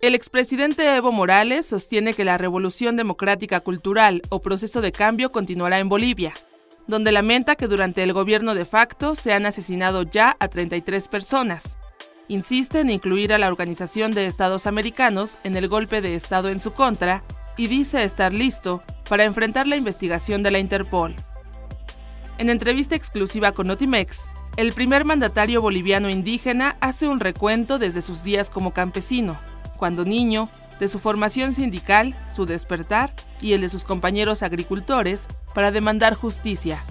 El expresidente Evo Morales sostiene que la revolución democrática cultural o proceso de cambio continuará en Bolivia, donde lamenta que durante el gobierno de facto se han asesinado ya a 33 personas. Insiste en incluir a la Organización de Estados Americanos en el golpe de Estado en su contra y dice estar listo para enfrentar la investigación de la Interpol. En entrevista exclusiva con Notimex, el primer mandatario boliviano indígena hace un recuento desde sus días como campesino cuando niño, de su formación sindical, su despertar y el de sus compañeros agricultores para demandar justicia,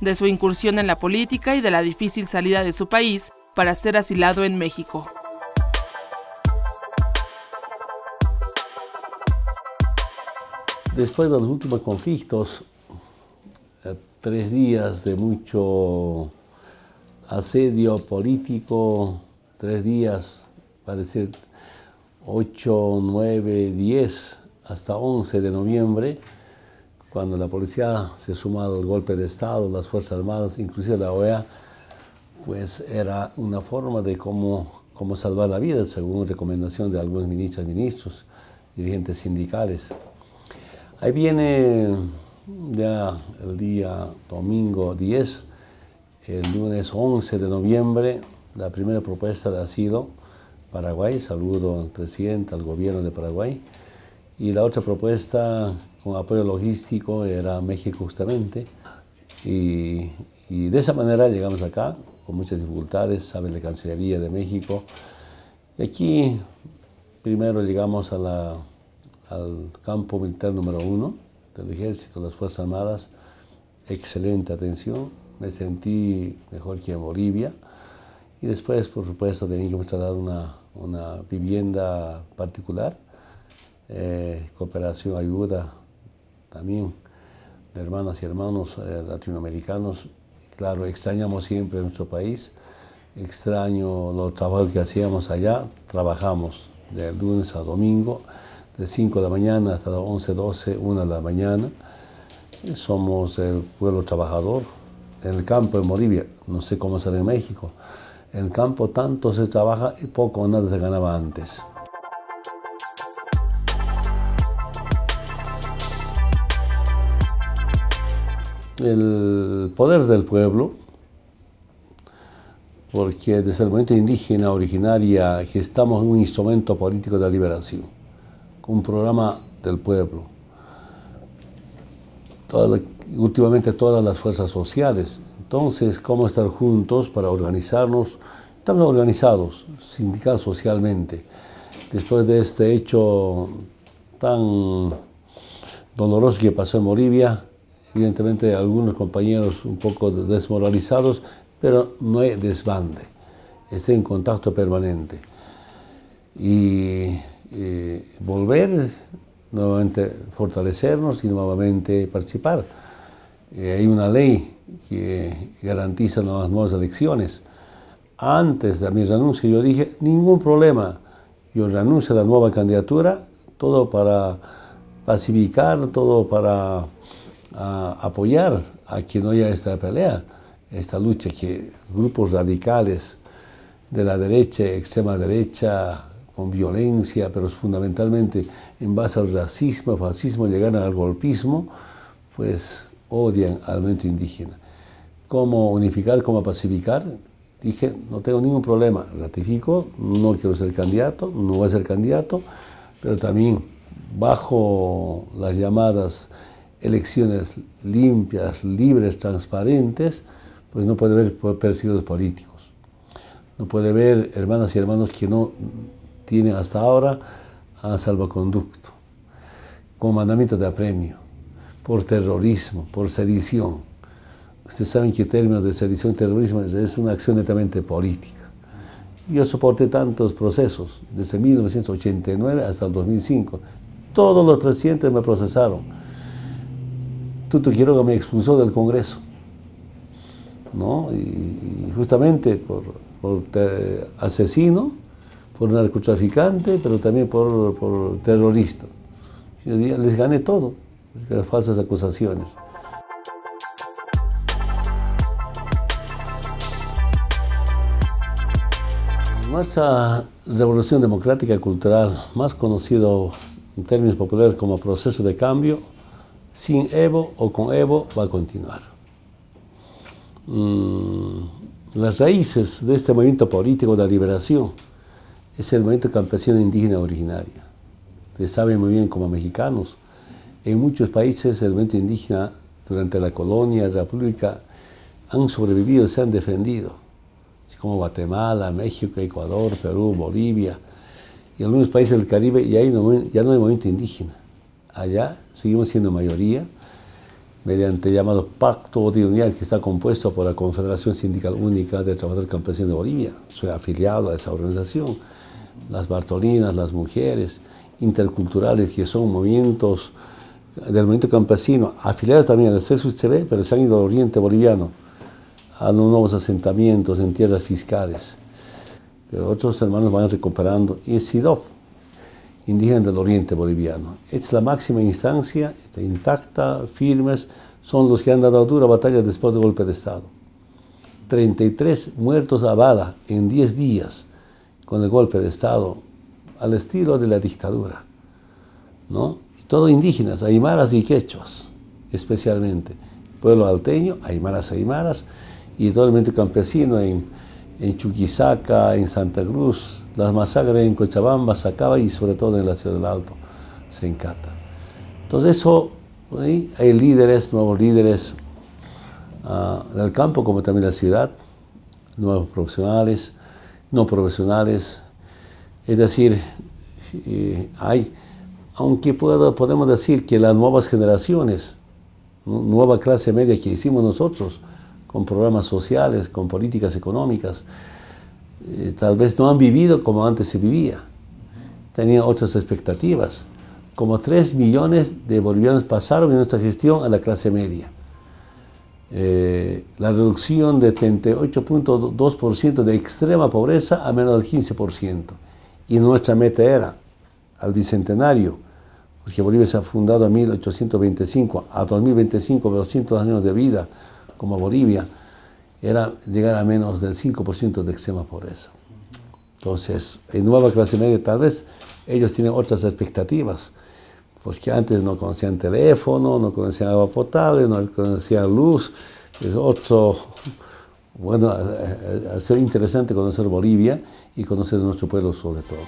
de su incursión en la política y de la difícil salida de su país para ser asilado en México. Después de los últimos conflictos, eh, tres días de mucho asedio político, tres días, parece 8, 9, 10 hasta 11 de noviembre, cuando la policía se sumó al golpe de Estado, las Fuerzas Armadas, inclusive la OEA, pues era una forma de cómo, salvar la vida, según recomendación de algunos ministros ministros, dirigentes sindicales. Ahí viene ya el día domingo 10, el lunes 11 de noviembre, la primera propuesta de asilo Paraguay. Saludo al presidente, al gobierno de Paraguay. Y la otra propuesta con apoyo logístico era México justamente. Y, de esa manera llegamos acá, con muchas dificultades, sabe la Cancillería de México. Y aquí primero llegamos al campo militar número uno del ejército, las Fuerzas Armadas. Excelente atención. Me sentí mejor que en Bolivia y después, por supuesto, teníamos que dar una, vivienda particular, eh, cooperación, ayuda también de hermanas y hermanos eh, latinoamericanos. Claro, extrañamos siempre nuestro país, extraño los trabajos que hacíamos allá, trabajamos de lunes a domingo, de 5 de la mañana hasta las 11, 12, 1 de la mañana. Somos el pueblo trabajador en el campo en Bolivia, no sé cómo será en México el campo tanto se trabaja y poco o nada se ganaba antes. El poder del pueblo, porque desde el movimiento indígena originaria gestamos un instrumento político de liberación, un programa del pueblo. últimamente todas las fuerzas sociales entonces, ¿cómo estar juntos para organizarnos? Estamos organizados, sindical socialmente. Después de este hecho tan doloroso que pasó en Bolivia, evidentemente algunos compañeros un poco desmoralizados, pero no hay desbande, esté en contacto permanente. y eh, volver, nuevamente fortalecernos y nuevamente participar. Eh, hay una ley que garantiza las nuevas elecciones. Antes de mi renuncia yo dije, ningún problema, yo renuncio a la nueva candidatura, todo para pacificar, todo para ah, apoyar a quien no haya esta pelea, esta lucha que grupos radicales de la derecha, extrema derecha, con violencia, pero fundamentalmente en base al racismo, fascismo, llegan al golpismo, pues odian al movimiento indígena. ¿Cómo unificar, cómo pacificar? Dije, no tengo ningún problema, ratifico, no quiero ser candidato, no voy a ser candidato, pero también bajo las llamadas elecciones limpias, libres, transparentes, pues no puede haber perseguidos políticos. No puede haber hermanas y hermanos que no tienen hasta ahora a salvoconducto, como mandamiento de apremio por terrorismo, por sedición. Ustedes saben que términos de sedición y terrorismo es una acción netamente política. Yo soporté tantos procesos, desde 1989 hasta el 2005. Todos los presidentes me procesaron. quiero Quiroga me expulsó del Congreso. ¿no? Y, justamente por, asesino, por narcotraficante, pero también por, por terrorista. Yo les gané todo las eh, falsas acusaciones. Nuestra Revolución Democrática y Cultural, más conocido en términos populares como proceso de cambio, sin Evo o con Evo va a continuar. Mm, las raíces de este movimiento político de la liberación es el movimiento campesino indígena originario. Ustedes saben muy bien como mexicanos, en muchos países el movimiento indígena durante la colonia, la república, han sobrevivido, se han defendido, así como Guatemala, México, Ecuador, Perú, Bolivia y algunos países del Caribe, y ahí ya no hay movimiento indígena. Allá seguimos siendo mayoría mediante el llamado Pacto de que está compuesto por la Confederación Sindical Única de Trabajadores Campesinos de Bolivia. Soy afiliado a esa organización. Las Bartolinas, las mujeres interculturales, que son movimientos del movimiento campesino, afiliados también al CSUCB, pero se han ido al oriente boliviano, a los nuevos asentamientos en tierras fiscales. Pero otros hermanos van recuperando. Y el SIDOP, indígena del oriente boliviano, es la máxima instancia, está intacta, firmes, son los que han dado dura batalla después del golpe de Estado. 33 muertos a Bada en 10 días con el golpe de Estado, al estilo de la dictadura. ¿no? todos indígenas, aymaras y quechos, especialmente. Pueblo alteño, aymaras, aymaras, y todo el mundo campesino en, Chuquisaca, en Santa Cruz, las masacres en Cochabamba, Sacaba y sobre todo en la Ciudad del Alto, se encata. Entonces eso, hay líderes, nuevos líderes ah, del campo como también la ciudad, nuevos profesionales, no profesionales, es decir, eh, hay aunque podemos decir que las nuevas generaciones, nueva clase media que hicimos nosotros, con programas sociales, con políticas económicas, eh, tal vez no han vivido como antes se vivía, tenían otras expectativas. Como 3 millones de bolivianos pasaron en nuestra gestión a la clase media. Eh, la reducción de 38.2% de extrema pobreza a menos del 15%. Y nuestra meta era, al bicentenario, porque Bolivia se ha fundado en 1825, a 2025, 200 años de vida como Bolivia, era llegar a menos del 5% de extrema pobreza. Entonces, en nueva clase media tal vez ellos tienen otras expectativas, porque antes no conocían teléfono, no conocían agua potable, no conocían luz, es otro, bueno, eh, eh, eh, ser interesante conocer Bolivia y conocer nuestro pueblo sobre todo.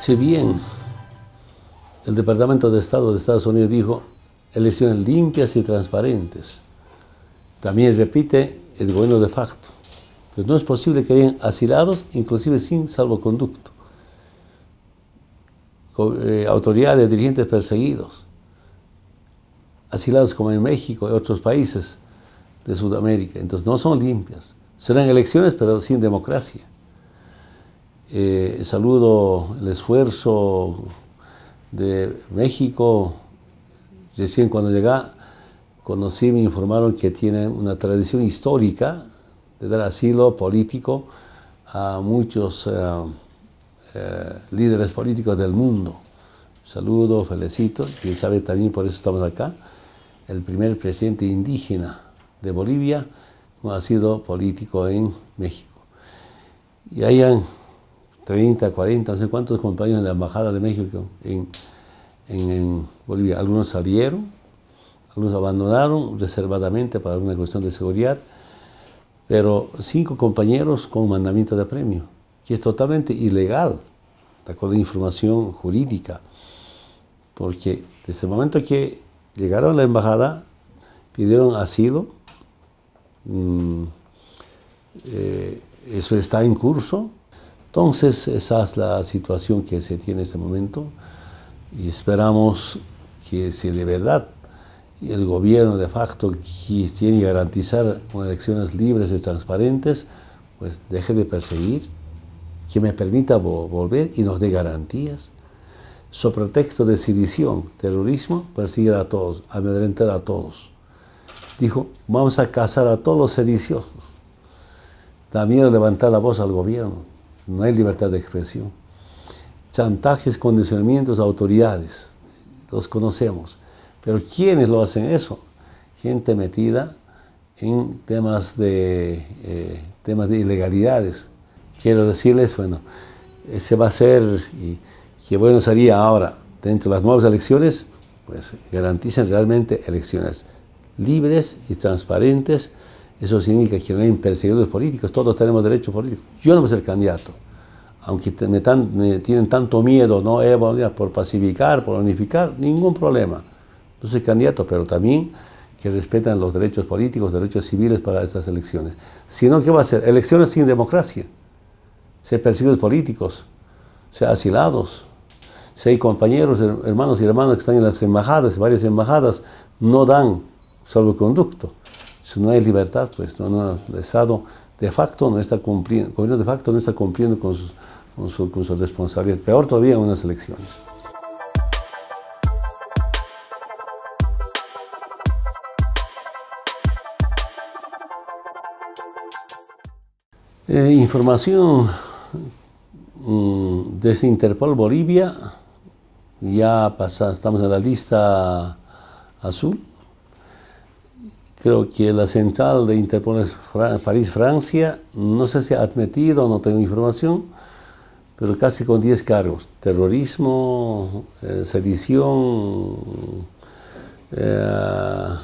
Si bien el Departamento de Estado de Estados Unidos dijo elecciones limpias y transparentes, también repite el gobierno de facto. Pues no es posible que hayan asilados, inclusive sin salvoconducto. Eh, autoridades, dirigentes perseguidos, asilados como en México y otros países de Sudamérica. Entonces no son limpias. Serán elecciones, pero sin democracia. Eh, saludo el esfuerzo de México. Recién cuando llega conocí, me informaron que tiene una tradición histórica de dar asilo político a muchos eh, eh, líderes políticos del mundo. Saludo, felicito, quien sabe también por eso estamos acá. El primer presidente indígena de Bolivia no ha sido político en México. Y hayan 30, 40, no sé cuántos compañeros en la Embajada de México en, Bolivia. Algunos salieron, algunos abandonaron reservadamente para una cuestión de seguridad, pero cinco compañeros con mandamiento de premio, que es totalmente ilegal, de acuerdo a información jurídica, porque desde el momento que llegaron a la embajada, pidieron asilo, mm, eh, eso está en curso, entonces, esa es la situación que se tiene en este momento y esperamos que si de verdad el gobierno de facto tiene que garantizar elecciones libres y transparentes, pues deje de perseguir, que me permita volver y nos dé garantías. Sobre texto de sedición, terrorismo, persigue a todos, amedrentar a todos. Dijo, vamos a cazar a todos los sediciosos. también levantar la voz al gobierno no hay libertad de expresión. Chantajes, condicionamientos, autoridades, los conocemos. Pero ¿quiénes lo hacen eso? Gente metida en temas de, eh, temas de ilegalidades. Quiero decirles, bueno, se va a ser y qué bueno sería ahora, dentro de las nuevas elecciones, pues garanticen realmente elecciones libres y transparentes eso significa que no hay perseguidores políticos, todos tenemos derechos políticos. Yo no voy a ser candidato, aunque me, tienen tanto miedo, ¿no? Eh, por pacificar, por unificar, ningún problema. No soy candidato, pero también que respetan los derechos políticos, derechos civiles para estas elecciones. Si no, ¿qué va a ser? Elecciones sin democracia. Si hay perseguidos políticos, si asilados, si hay compañeros, hermanos y hermanas que están en las embajadas, varias embajadas, no dan salvoconducto. Si no hay libertad, pues no, el Estado de facto no está cumpliendo, de facto no está cumpliendo con sus, con su, responsabilidad. Peor todavía en unas elecciones. Eh, información mm, desde Interpol Bolivia, ya pasa, estamos en la lista azul, Creo que la central de Interpol París-Francia, no sé si ha admitido, no tengo información, pero casi con 10 cargos. Terrorismo, eh, sedición, eh,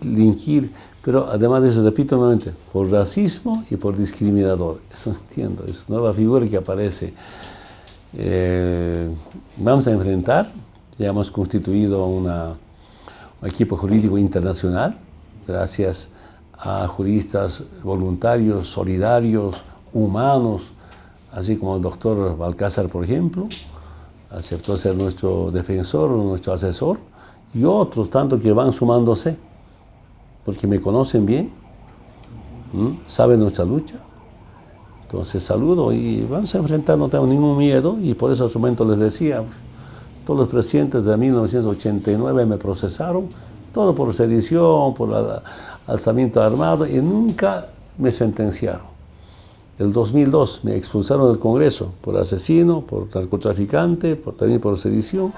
delinquir. pero además de eso, repito nuevamente, por racismo y por discriminador. Eso entiendo, es nueva figura que aparece. Eh, vamos a enfrentar, ya hemos constituido una equipo jurídico internacional, gracias a juristas voluntarios, solidarios, humanos, así como el doctor Balcázar, por ejemplo, aceptó ser nuestro defensor, nuestro asesor, y otros tanto que van sumándose, porque me conocen bien, saben nuestra lucha. Entonces saludo y vamos a enfrentar, no tengo ningún miedo, y por eso a su momento les decía, todos los presidentes de 1989 me procesaron, todo por sedición, por alzamiento armado, y nunca me sentenciaron. El 2002 me expulsaron del Congreso por asesino, por narcotraficante, también por sedición.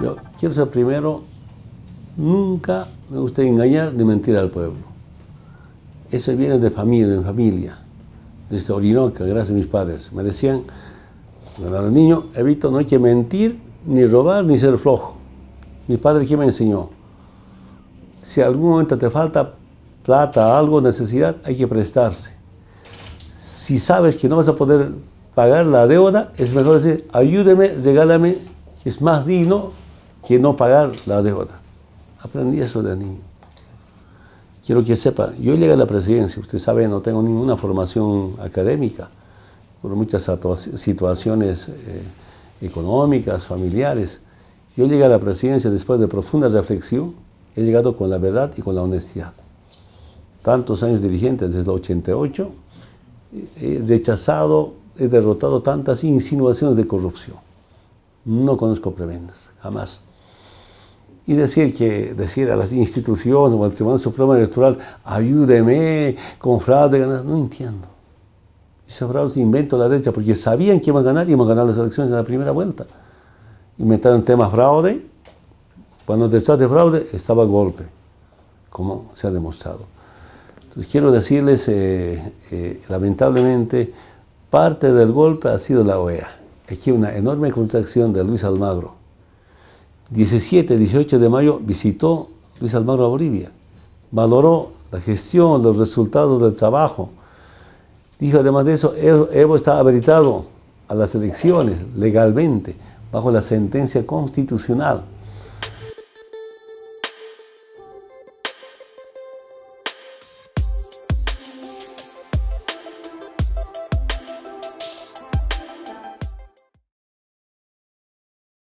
Yo quiero ser primero, nunca me gusta engañar ni mentir al pueblo. Eso viene de familia, de familia. Desde Orinoca, gracias a mis padres. Me decían, cuando era niño, evito, no hay que mentir, ni robar, ni ser flojo. Mi padre, ¿qué me enseñó? Si algún momento te falta plata, algo, necesidad, hay que prestarse. Si sabes que no vas a poder pagar la deuda, es mejor decir, ayúdeme, regálame, es más digno que no pagar la deuda. Aprendí eso de niño. Quiero que sepa, yo llegué a la presidencia, usted sabe, no tengo ninguna formación académica, por muchas situaciones eh, económicas, familiares. Yo llegué a la presidencia después de profunda reflexión, he llegado con la verdad y con la honestidad. Tantos años dirigente, desde el 88, he rechazado, he derrotado tantas insinuaciones de corrupción. No conozco prebendas, jamás y decir que decir a las instituciones o al Tribunal Supremo Electoral, ayúdeme, con fraude, no entiendo. Y fraude se inventó la derecha, porque sabían que iban a ganar y iban a ganar las elecciones en la primera vuelta. Inventaron temas fraude, cuando detrás de fraude estaba golpe, como se ha demostrado. Entonces quiero decirles, eh, eh, lamentablemente, parte del golpe ha sido la OEA. Aquí una enorme contracción de Luis Almagro 17, 18 de mayo visitó Luis Almagro a Bolivia. Valoró la gestión, los resultados del trabajo. Dijo además de eso, Evo está habilitado a las elecciones legalmente, bajo la sentencia constitucional.